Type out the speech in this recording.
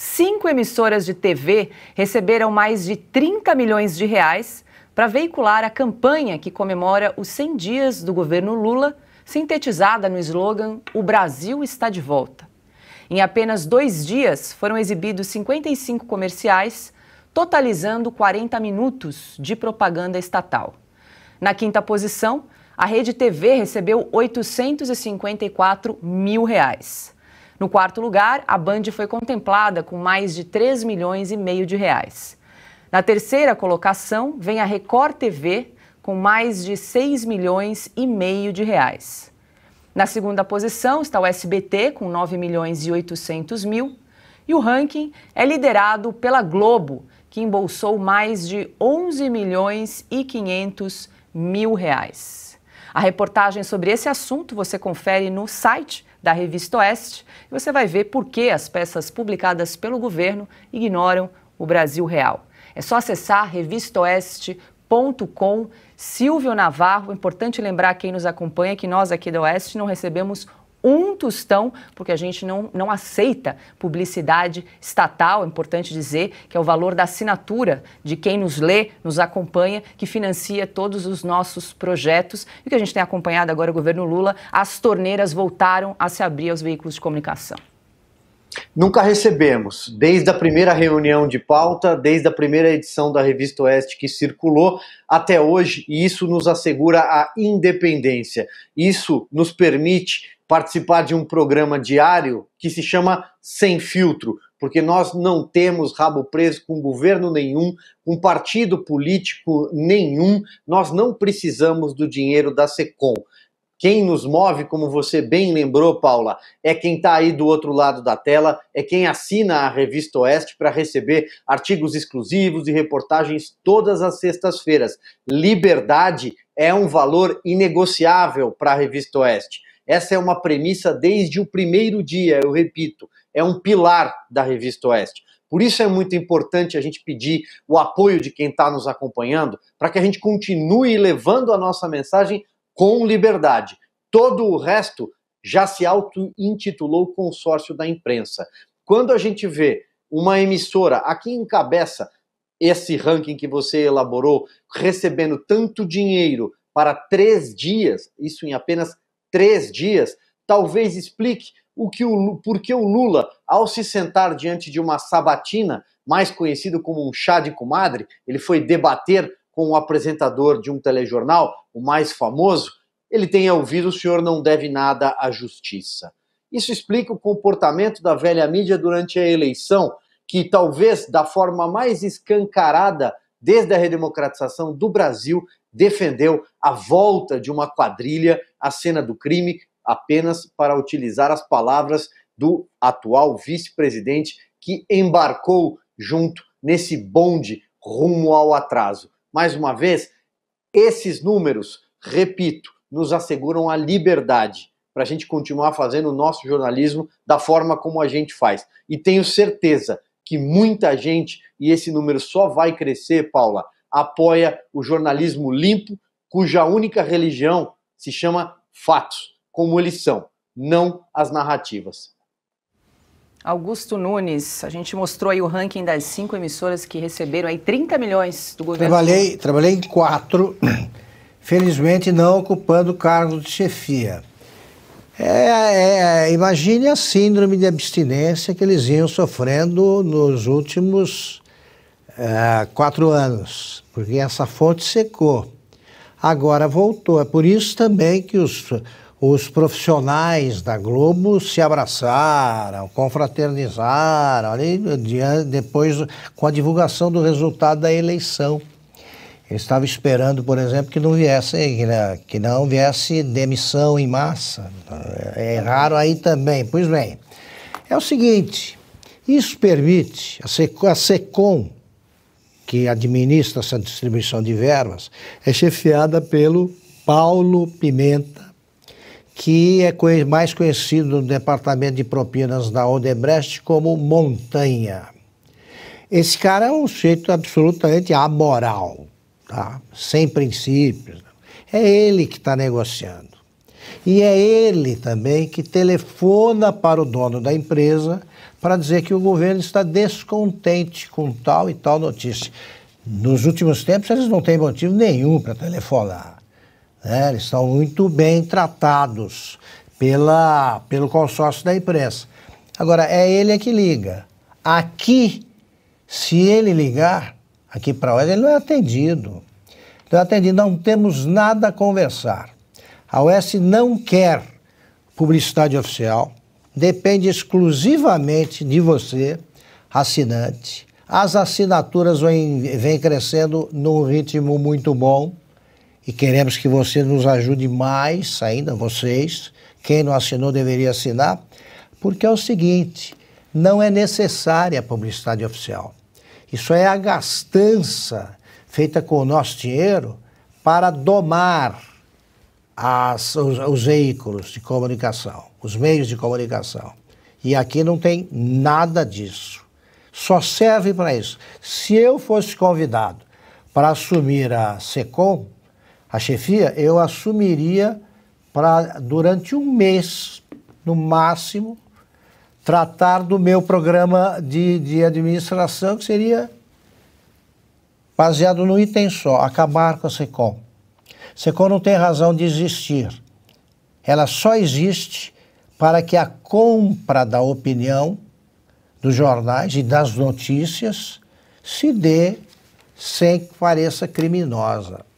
cinco emissoras de TV receberam mais de 30 milhões de reais para veicular a campanha que comemora os 100 dias do governo Lula, sintetizada no slogan O Brasil está de volta. Em apenas dois dias foram exibidos 55 comerciais, totalizando 40 minutos de propaganda estatal. Na quinta posição, a Rede TV recebeu 854 mil reais. No quarto lugar, a Band foi contemplada com mais de 3 milhões e meio de reais. Na terceira colocação, vem a Record TV com mais de 6 milhões e meio de reais. Na segunda posição está o SBT com 9 milhões e 800 mil. E o ranking é liderado pela Globo, que embolsou mais de 11 milhões e 500 mil reais. A reportagem sobre esse assunto você confere no site da revista Oeste. E você vai ver por que as peças publicadas pelo governo ignoram o Brasil real. É só acessar revistaoeste.com. Silvio Navarro, importante lembrar quem nos acompanha que nós aqui da Oeste não recebemos um tostão, porque a gente não, não aceita publicidade estatal, é importante dizer, que é o valor da assinatura de quem nos lê, nos acompanha, que financia todos os nossos projetos. E o que a gente tem acompanhado agora é o governo Lula, as torneiras voltaram a se abrir aos veículos de comunicação. Nunca recebemos, desde a primeira reunião de pauta, desde a primeira edição da Revista Oeste que circulou até hoje, e isso nos assegura a independência. Isso nos permite participar de um programa diário que se chama Sem Filtro, porque nós não temos rabo preso com governo nenhum, com partido político nenhum, nós não precisamos do dinheiro da SECOM. Quem nos move, como você bem lembrou, Paula, é quem está aí do outro lado da tela, é quem assina a Revista Oeste para receber artigos exclusivos e reportagens todas as sextas-feiras. Liberdade é um valor inegociável para a Revista Oeste. Essa é uma premissa desde o primeiro dia, eu repito, é um pilar da Revista Oeste. Por isso é muito importante a gente pedir o apoio de quem está nos acompanhando para que a gente continue levando a nossa mensagem com liberdade. Todo o resto já se auto-intitulou consórcio da imprensa. Quando a gente vê uma emissora aqui encabeça esse ranking que você elaborou, recebendo tanto dinheiro para três dias, isso em apenas três dias, talvez explique o que o, por que o Lula, ao se sentar diante de uma sabatina, mais conhecido como um chá de comadre, ele foi debater com o um apresentador de um telejornal, o mais famoso, ele tenha ouvido o senhor não deve nada à justiça. Isso explica o comportamento da velha mídia durante a eleição, que talvez da forma mais escancarada desde a redemocratização do Brasil defendeu a volta de uma quadrilha à cena do crime apenas para utilizar as palavras do atual vice-presidente que embarcou junto nesse bonde rumo ao atraso mais uma vez, esses números, repito, nos asseguram a liberdade para a gente continuar fazendo o nosso jornalismo da forma como a gente faz. E tenho certeza que muita gente, e esse número só vai crescer, Paula, apoia o jornalismo limpo, cuja única religião se chama fatos, como eles são, não as narrativas. Augusto Nunes, a gente mostrou aí o ranking das cinco emissoras que receberam aí 30 milhões do governo. Trabalhei, trabalhei em quatro, felizmente não ocupando cargo de chefia. É, é, imagine a síndrome de abstinência que eles iam sofrendo nos últimos é, quatro anos, porque essa fonte secou. Agora voltou. É por isso também que os, os profissionais da Globo se abraçaram, confraternizaram, ali, depois com a divulgação do resultado da eleição. Eu estava esperando, por exemplo, que não viesse, que não viesse demissão em massa. Erraram é, é aí também. Pois bem, é o seguinte, isso permite, a SECOM, que administra essa distribuição de verbas, é chefiada pelo Paulo Pimenta que é mais conhecido no departamento de propinas da Odebrecht como Montanha. Esse cara é um sujeito absolutamente amoral, tá? sem princípios. Né? É ele que está negociando. E é ele também que telefona para o dono da empresa para dizer que o governo está descontente com tal e tal notícia. Nos últimos tempos, eles não têm motivo nenhum para telefonar. Né? Eles são muito bem tratados pela, pelo consórcio da imprensa. Agora, é ele é que liga. Aqui, se ele ligar, aqui para a ele não é atendido. Não é atendido, não temos nada a conversar. A OS não quer publicidade oficial, depende exclusivamente de você, assinante. As assinaturas vêm crescendo num ritmo muito bom e queremos que você nos ajude mais ainda, vocês. Quem não assinou deveria assinar, porque é o seguinte: não é necessária a publicidade oficial. Isso é a gastança feita com o nosso dinheiro para domar as, os, os veículos de comunicação, os meios de comunicação. E aqui não tem nada disso. Só serve para isso. Se eu fosse convidado para assumir a SECOM, a chefia, eu assumiria para, durante um mês, no máximo, tratar do meu programa de, de administração, que seria baseado num item só, acabar com a SECOM. SECOM não tem razão de existir. Ela só existe para que a compra da opinião dos jornais e das notícias se dê sem que pareça criminosa.